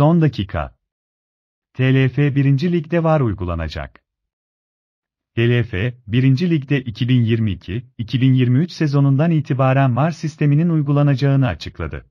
Son dakika. TLF 1. Lig'de var uygulanacak. TLF, 1. Lig'de 2022-2023 sezonundan itibaren VAR sisteminin uygulanacağını açıkladı.